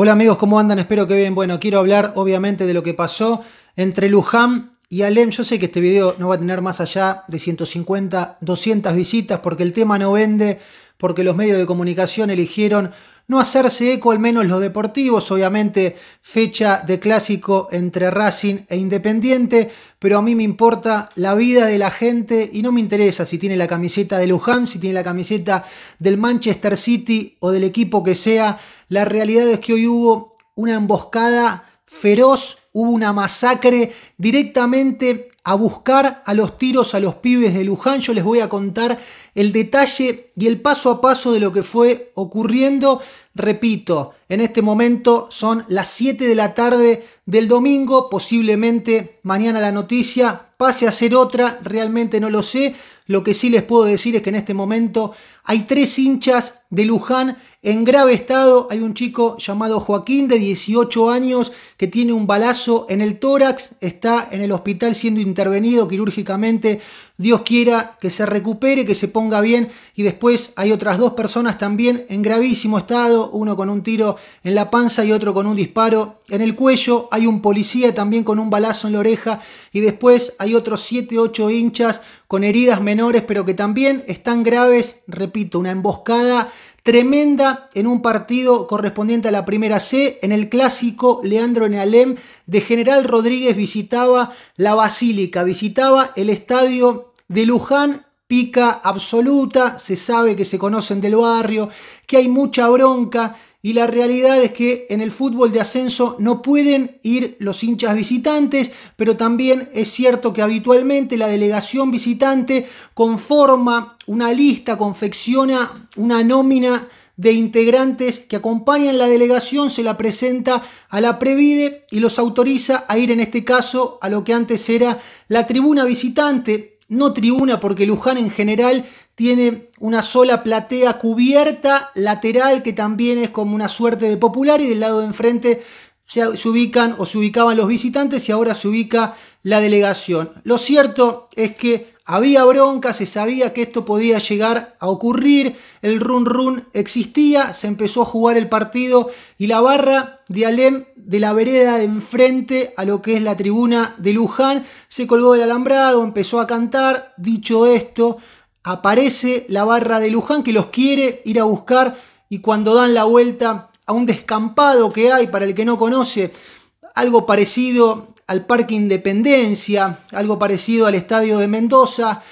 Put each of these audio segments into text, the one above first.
Hola amigos, ¿cómo andan? Espero que bien. Bueno, quiero hablar obviamente de lo que pasó entre Luján y Alem. Yo sé que este video no va a tener más allá de 150, 200 visitas porque el tema no vende, porque los medios de comunicación eligieron no hacerse eco, al menos los deportivos. Obviamente, fecha de clásico entre Racing e Independiente, pero a mí me importa la vida de la gente y no me interesa si tiene la camiseta de Luján, si tiene la camiseta del Manchester City o del equipo que sea. La realidad es que hoy hubo una emboscada feroz hubo una masacre directamente a buscar a los tiros a los pibes de Luján. Yo les voy a contar el detalle y el paso a paso de lo que fue ocurriendo. Repito, en este momento son las 7 de la tarde del domingo, posiblemente mañana la noticia pase a ser otra, realmente no lo sé. Lo que sí les puedo decir es que en este momento hay tres hinchas de Luján en grave estado hay un chico llamado Joaquín de 18 años que tiene un balazo en el tórax, está en el hospital siendo intervenido quirúrgicamente. Dios quiera que se recupere, que se ponga bien. Y después hay otras dos personas también en gravísimo estado, uno con un tiro en la panza y otro con un disparo en el cuello. Hay un policía también con un balazo en la oreja y después hay otros 7-8 hinchas con heridas menores pero que también están graves. Repito, una emboscada tremenda en un partido correspondiente a la primera C. En el clásico, Leandro Nealem de General Rodríguez visitaba la Basílica, visitaba el estadio de Luján, pica absoluta, se sabe que se conocen del barrio, que hay mucha bronca, y la realidad es que en el fútbol de ascenso no pueden ir los hinchas visitantes, pero también es cierto que habitualmente la delegación visitante conforma una lista, confecciona una nómina de integrantes que acompañan la delegación, se la presenta a la Previde y los autoriza a ir en este caso a lo que antes era la tribuna visitante, no tribuna porque Luján en general tiene una sola platea cubierta lateral que también es como una suerte de popular y del lado de enfrente se, ubican o se ubicaban los visitantes y ahora se ubica la delegación. Lo cierto es que había bronca, se sabía que esto podía llegar a ocurrir, el run run existía, se empezó a jugar el partido y la barra de Alem de la vereda de enfrente a lo que es la tribuna de Luján se colgó del alambrado, empezó a cantar, dicho esto, aparece la barra de Luján que los quiere ir a buscar y cuando dan la vuelta a un descampado que hay para el que no conoce, algo parecido al Parque Independencia, algo parecido al Estadio de Mendoza,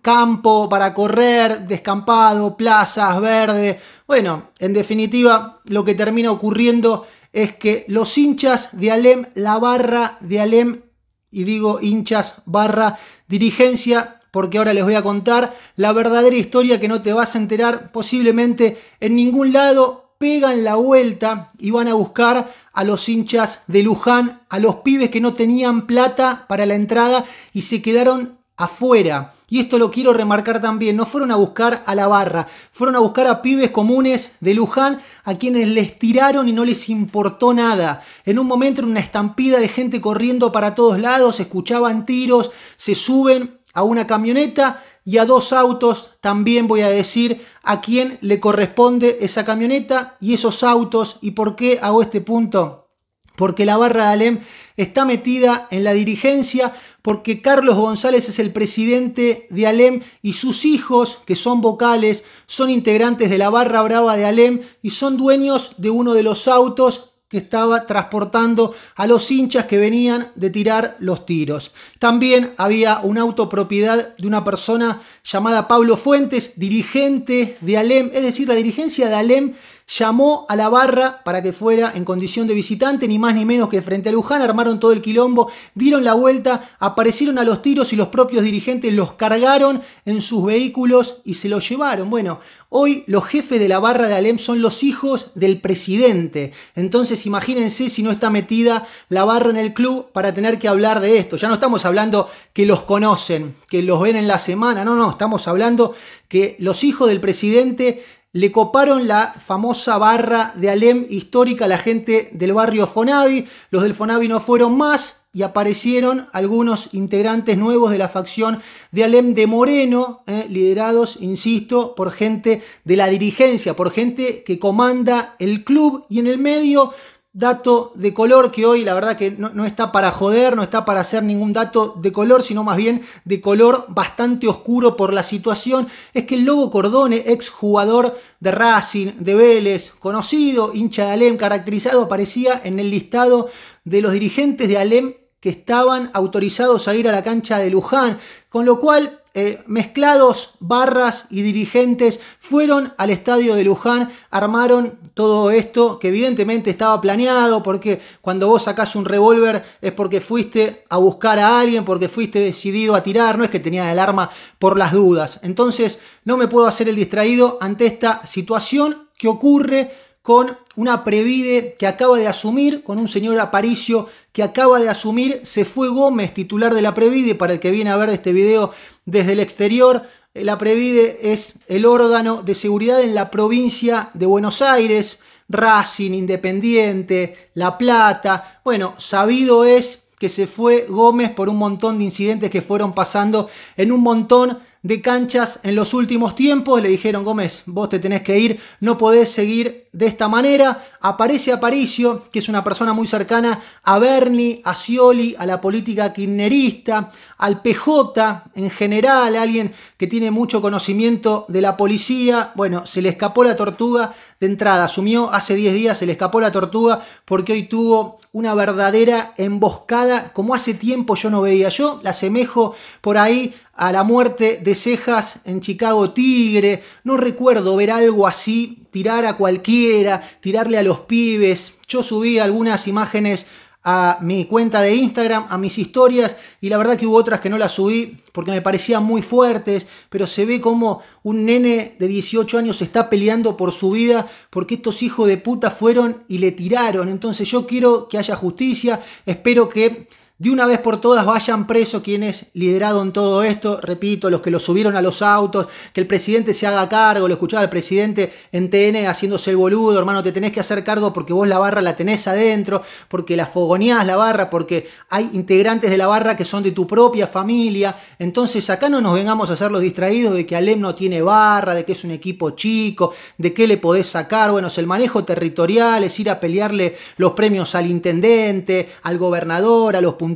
campo para correr, descampado, plazas, verde. Bueno, en definitiva, lo que termina ocurriendo es que los hinchas de Alem, la barra de Alem, y digo hinchas, barra, dirigencia, porque ahora les voy a contar la verdadera historia que no te vas a enterar posiblemente en ningún lado. Pegan la vuelta y van a buscar a los hinchas de Luján, a los pibes que no tenían plata para la entrada y se quedaron afuera. Y esto lo quiero remarcar también, no fueron a buscar a la barra, fueron a buscar a pibes comunes de Luján a quienes les tiraron y no les importó nada. En un momento en una estampida de gente corriendo para todos lados, escuchaban tiros, se suben a una camioneta y a dos autos también voy a decir a quién le corresponde esa camioneta y esos autos y por qué hago este punto. Porque la barra de Alem está metida en la dirigencia, porque Carlos González es el presidente de Alem y sus hijos, que son vocales, son integrantes de la barra brava de Alem y son dueños de uno de los autos que estaba transportando a los hinchas que venían de tirar los tiros. También había una autopropiedad de una persona llamada Pablo Fuentes, dirigente de Alem, es decir, la dirigencia de Alem llamó a la barra para que fuera en condición de visitante, ni más ni menos que frente a Luján, armaron todo el quilombo, dieron la vuelta, aparecieron a los tiros y los propios dirigentes los cargaron en sus vehículos y se los llevaron. Bueno, hoy los jefes de la barra de Alem son los hijos del presidente, entonces imagínense si no está metida la barra en el club para tener que hablar de esto, ya no estamos hablando que los conocen, que los ven en la semana, no, no, estamos hablando que los hijos del presidente le coparon la famosa barra de Alem histórica a la gente del barrio Fonavi. Los del Fonavi no fueron más y aparecieron algunos integrantes nuevos de la facción de Alem de Moreno, eh, liderados, insisto, por gente de la dirigencia, por gente que comanda el club y en el medio dato de color que hoy la verdad que no, está para joder, no está para hacer ningún dato de color, sino más bien de color bastante oscuro por la situación, es que el Lobo Cordone, ex jugador de Racing, de Vélez, conocido, hincha de Alem, caracterizado, aparecía en el listado de los dirigentes de Alem que estaban autorizados a ir a la cancha de Luján, con lo cual eh, mezclados, barras y dirigentes fueron al estadio de Luján, armaron todo esto que evidentemente estaba planeado porque cuando vos sacás un revólver es porque fuiste a buscar a alguien, porque fuiste decidido a tirar, no es que tenía el arma por las dudas. Entonces no me puedo hacer el distraído ante esta situación que ocurre con una Previde que acaba de asumir, con un señor Aparicio que acaba de asumir, se fue Gómez, titular de la Previde, para el que viene a ver este video desde el exterior. Eh, la Previde es el órgano de seguridad en la provincia de Buenos Aires, Racing, Independiente, La Plata. Bueno, sabido es que se fue Gómez por un montón de incidentes que fueron pasando en un montón de canchas en los últimos tiempos. Le dijeron, Gómez, vos te tenés que ir, no podés seguir de esta manera. Aparece Aparicio, que es una persona muy cercana a Bernie, a Scioli, a la política kirchnerista, al PJ en general, alguien que tiene mucho conocimiento de la policía. Bueno, se le escapó la tortuga de entrada asumió hace 10 días, se le escapó la tortuga porque hoy tuvo una verdadera emboscada como hace tiempo yo no veía. Yo la asemejo por ahí a la muerte de Cejas en Chicago Tigre. No recuerdo ver algo así, tirar a cualquiera, tirarle a los pibes. Yo subí algunas imágenes a mi cuenta de Instagram, a mis historias, y la verdad que hubo otras que no las subí porque me parecían muy fuertes, pero se ve como un nene de 18 años está peleando por su vida porque estos hijos de puta fueron y le tiraron. Entonces yo quiero que haya justicia, espero que de una vez por todas vayan presos quienes lideraron todo esto, repito, los que lo subieron a los autos, que el presidente se haga cargo, lo escuchaba el presidente en TN haciéndose el boludo, hermano, te tenés que hacer cargo porque vos la barra la tenés adentro, porque la fogoneás la barra, porque hay integrantes de la barra que son de tu propia familia, entonces acá no nos vengamos a hacer los distraídos de que Alem no tiene barra, de que es un equipo chico, de qué le podés sacar, bueno, es el manejo territorial, es ir a pelearle los premios al intendente, al gobernador, a los puntuales,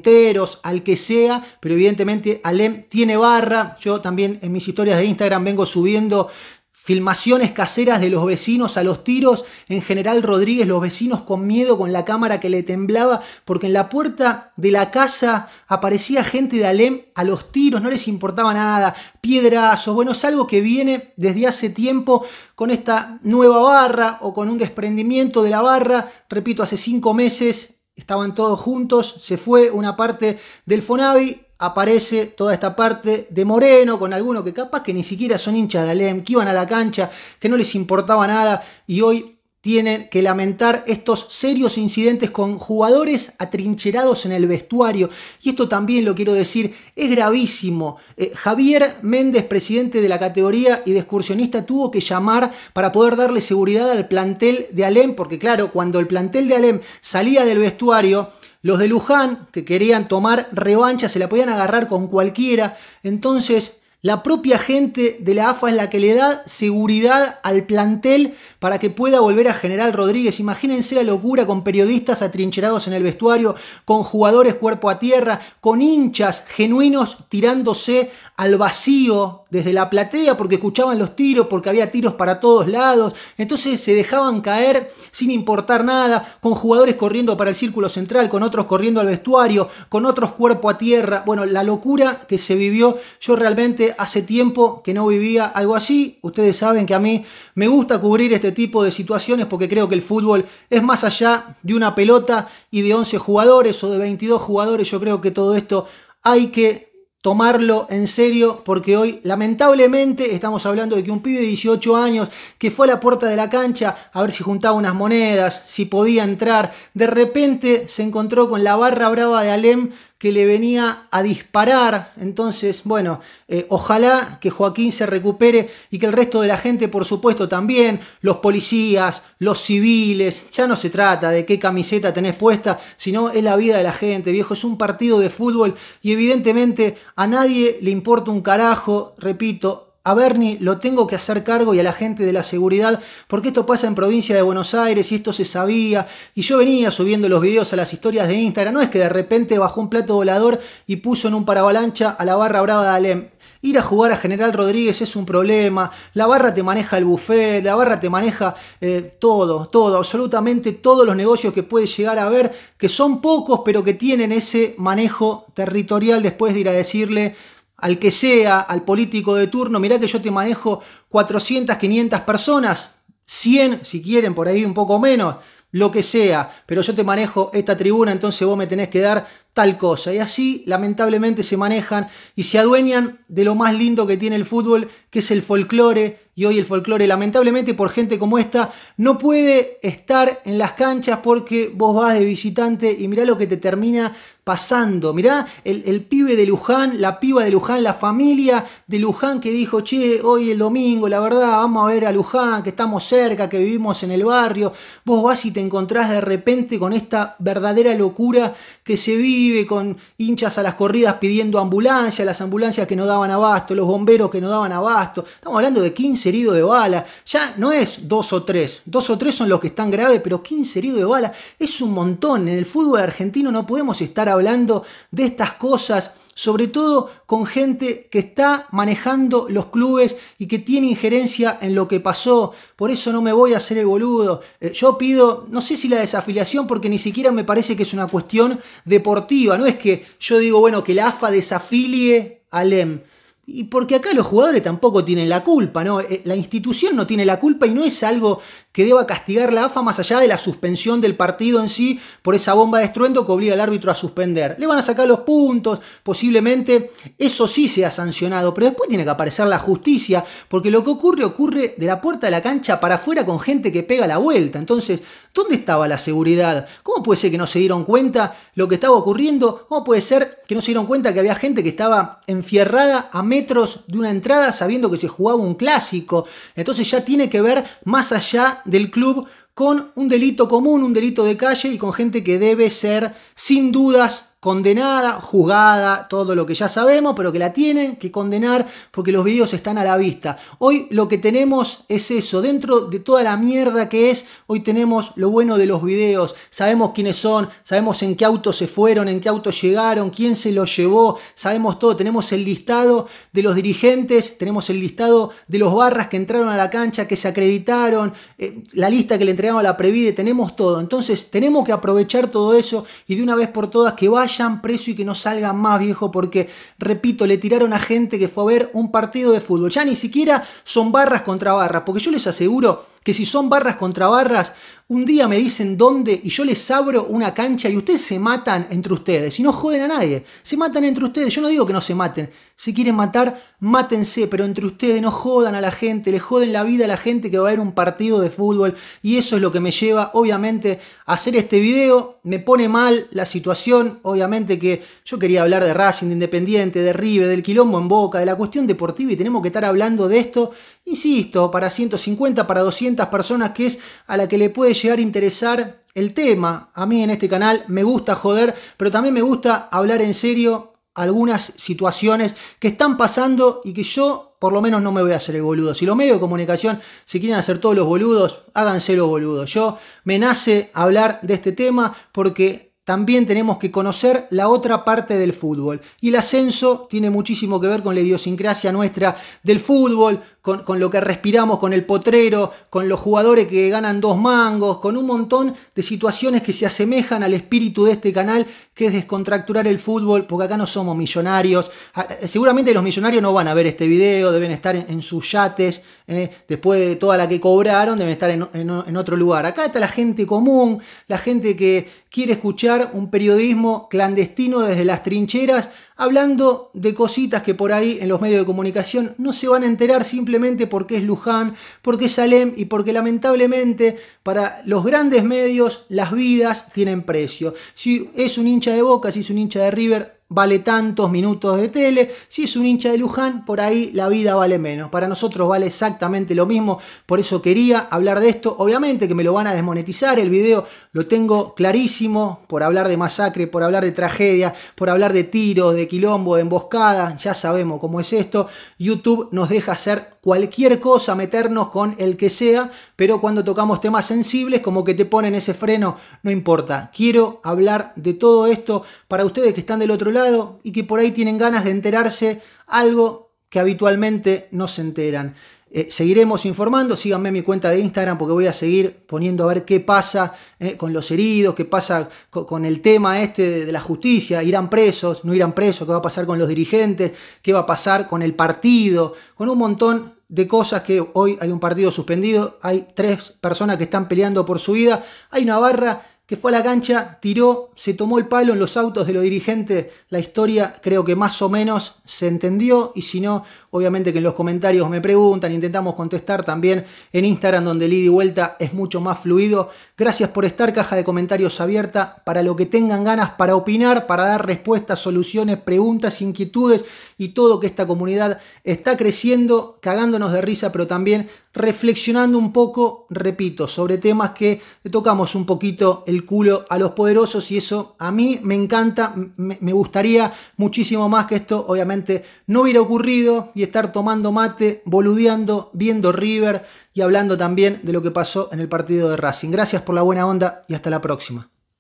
al que sea, pero evidentemente Alem tiene barra. Yo también en mis historias de Instagram vengo subiendo filmaciones caseras de los vecinos a los tiros. En general Rodríguez, los vecinos con miedo, con la cámara que le temblaba, porque en la puerta de la casa aparecía gente de Alem a los tiros, no les importaba nada, piedrazos, bueno, es algo que viene desde hace tiempo con esta nueva barra o con un desprendimiento de la barra, repito, hace cinco meses estaban todos juntos, se fue una parte del Fonavi, aparece toda esta parte de Moreno, con algunos que capaz que ni siquiera son hinchas de Alem, que iban a la cancha, que no les importaba nada, y hoy tienen que lamentar estos serios incidentes con jugadores atrincherados en el vestuario. Y esto también lo quiero decir, es gravísimo. Eh, Javier Méndez, presidente de la categoría y de excursionista, tuvo que llamar para poder darle seguridad al plantel de Alem, porque claro, cuando el plantel de Alem salía del vestuario, los de Luján, que querían tomar revancha, se la podían agarrar con cualquiera. Entonces, la propia gente de la AFA es la que le da seguridad al plantel para que pueda volver a General Rodríguez. Imagínense la locura con periodistas atrincherados en el vestuario, con jugadores cuerpo a tierra, con hinchas genuinos tirándose al vacío desde la platea porque escuchaban los tiros, porque había tiros para todos lados. Entonces se dejaban caer sin importar nada, con jugadores corriendo para el círculo central, con otros corriendo al vestuario, con otros cuerpo a tierra. Bueno, la locura que se vivió, yo realmente hace tiempo que no vivía algo así. Ustedes saben que a mí me gusta cubrir este tipo de situaciones porque creo que el fútbol es más allá de una pelota y de 11 jugadores o de 22 jugadores. Yo creo que todo esto hay que tomarlo en serio porque hoy lamentablemente estamos hablando de que un pibe de 18 años que fue a la puerta de la cancha a ver si juntaba unas monedas, si podía entrar, de repente se encontró con la barra brava de Alem que le venía a disparar. Entonces, bueno, eh, ojalá que Joaquín se recupere y que el resto de la gente, por supuesto, también, los policías, los civiles, ya no se trata de qué camiseta tenés puesta, sino es la vida de la gente, viejo, es un partido de fútbol y evidentemente a nadie le importa un carajo, repito, a Bernie lo tengo que hacer cargo y a la gente de la seguridad, porque esto pasa en provincia de Buenos Aires y esto se sabía, y yo venía subiendo los videos a las historias de Instagram, no es que de repente bajó un plato volador y puso en un parabalancha a la barra brava de Alem. Ir a jugar a General Rodríguez es un problema, la barra te maneja el buffet, la barra te maneja eh, todo, todo, absolutamente todos los negocios que puedes llegar a ver, que son pocos, pero que tienen ese manejo territorial después de ir a decirle al que sea, al político de turno, mirá que yo te manejo 400, 500 personas, 100 si quieren, por ahí un poco menos, lo que sea, pero yo te manejo esta tribuna, entonces vos me tenés que dar tal cosa. Y así lamentablemente se manejan y se adueñan de lo más lindo que tiene el fútbol, que es el folclore, y hoy el folclore, lamentablemente por gente como esta, no puede estar en las canchas porque vos vas de visitante y mirá lo que te termina pasando. Mirá el, pibe de Luján, la piba de Luján, la familia de Luján que dijo, che, hoy el domingo, la verdad, vamos a ver a Luján, que estamos cerca, que vivimos en el barrio. Vos vas y te encontrás de repente con esta verdadera locura que se vive, con hinchas a las corridas pidiendo ambulancia, las ambulancias que no daban abasto, los bomberos que no daban abasto. Estamos hablando de 15 herido de bala. Ya no es dos o tres. Dos o tres son los que están graves, pero 15 inserido de bala es un montón. En el fútbol argentino no podemos estar hablando de estas cosas sobre todo con gente que está manejando los clubes y que tiene injerencia en lo que pasó. Por eso no me voy a hacer el boludo. Eh, yo pido, no sé si la desafiliación, porque ni siquiera me parece que es una cuestión deportiva. No es que yo digo, bueno, que la AFA desafilie a LEM. Y porque acá los jugadores tampoco tienen la culpa, ¿no? Eh, la institución no tiene la culpa y no es algo que deba castigar la AFA más allá de la suspensión del partido en sí por esa bomba de estruendo que obliga al árbitro a suspender. Le van a sacar los puntos, posiblemente eso sí sea sancionado, pero después tiene que aparecer la justicia, porque lo que ocurre ocurre de la puerta de la cancha para afuera con gente que pega la vuelta. Entonces, ¿Dónde estaba la seguridad? ¿Cómo puede ser que no se dieron cuenta lo que estaba ocurriendo? ¿Cómo puede ser que no se dieron cuenta que había gente que estaba enfierrada a metros de una entrada sabiendo que se jugaba un clásico? Entonces ya tiene que ver más allá del club con un delito común, un delito de calle y con gente que debe ser sin dudas condenada, juzgada, todo lo que ya sabemos, pero que la tienen que condenar porque los videos están a la vista. Hoy lo que tenemos es eso, dentro de toda la mierda que es, hoy tenemos lo bueno de los videos, sabemos quiénes son, sabemos en qué auto se fueron, en qué auto llegaron, quién se los llevó, sabemos todo, tenemos el listado de los dirigentes, tenemos el listado de los barras que entraron a la cancha, que se acreditaron, eh, la lista que le entregamos a la Previde, tenemos todo. Entonces tenemos que aprovechar todo eso y de una vez por todas que vaya precio preso y que no salgan más, viejo, porque, repito, le tiraron a gente que fue a ver un partido de fútbol. Ya ni siquiera son barras contra barras, porque yo les aseguro que si son barras contra barras, un día me dicen dónde y yo les abro una cancha y ustedes se matan entre ustedes y no joden a nadie. Se matan entre ustedes. Yo no digo que no se maten. Si quieren matar, mátense, pero entre ustedes no jodan a la gente, le joden la vida a la gente que va a ver un partido de fútbol. Y eso es lo que me lleva, obviamente, a hacer este video. Me pone mal la situación. Obviamente que yo quería hablar de Racing, de Independiente, de River, del quilombo en boca, de la cuestión deportiva y tenemos que estar hablando de esto, insisto, para 150, para 200 personas que es a la que le puede llegar a interesar el tema. A mí en este canal me gusta joder, pero también me gusta hablar en serio algunas situaciones que están pasando y que yo por lo menos no me voy a hacer el boludo. Si los medios de comunicación se quieren hacer todos los boludos, háganse los boludos. Yo me nace hablar de este tema porque también tenemos que conocer la otra parte del fútbol. Y el ascenso tiene muchísimo que ver con la idiosincrasia nuestra del fútbol, con, lo que respiramos, con el potrero, con los jugadores que ganan dos mangos, con un montón de situaciones que se asemejan al espíritu de este canal, que es descontracturar el fútbol, porque acá no somos millonarios. Ah, eh, seguramente los millonarios no van a ver este video, deben estar en, sus yates, eh, después de toda la que cobraron, deben estar en otro lugar. Acá está la gente común, la gente que quiere escuchar un periodismo clandestino desde las trincheras hablando de cositas que por ahí en los medios de comunicación no se van a enterar simplemente porque es Luján, porque es Salem y porque lamentablemente para los grandes medios las vidas tienen precio. Si es un hincha de Boca, si es un hincha de River, vale tantos minutos de tele. Si es un hincha de Luján, por ahí la vida vale menos. Para nosotros vale exactamente lo mismo. Por eso quería hablar de esto. Obviamente que me lo van a desmonetizar. El video lo tengo clarísimo por hablar de masacre, por hablar de tragedia, por hablar de tiros, de quilombo, de emboscada. Ya sabemos cómo es esto. YouTube nos deja hacer cualquier cosa, meternos con el que sea, pero cuando tocamos temas sensibles, como que te ponen ese freno, no importa. Quiero hablar de todo esto para ustedes que están del otro lado y que por ahí tienen ganas de enterarse algo que habitualmente no se enteran. Eh, seguiremos informando, síganme en mi cuenta de Instagram porque voy a seguir poniendo a ver qué pasa eh, con los heridos, qué pasa con, el tema este de, de, la justicia, irán presos, no irán presos, qué va a pasar con los dirigentes, qué va a pasar con el partido, con un montón de cosas que hoy hay un partido suspendido, hay tres personas que están peleando por su vida, hay una barra que fue a la cancha, tiró, se tomó el palo en los autos de los dirigentes, la historia creo que más o menos se entendió y si no, Obviamente que en los comentarios me preguntan, intentamos contestar también en Instagram donde el y vuelta es mucho más fluido. Gracias por estar, caja de comentarios abierta para lo que tengan ganas, para opinar, para dar respuestas, soluciones, preguntas, inquietudes y todo que esta comunidad está creciendo, cagándonos de risa, pero también reflexionando un poco, repito, sobre temas que le tocamos un poquito el culo a los poderosos y eso a mí me encanta, me gustaría muchísimo más que esto, obviamente no hubiera ocurrido y estar tomando mate, boludeando, viendo River y hablando también de lo que pasó en el partido de Racing. Gracias por la buena onda y hasta la próxima.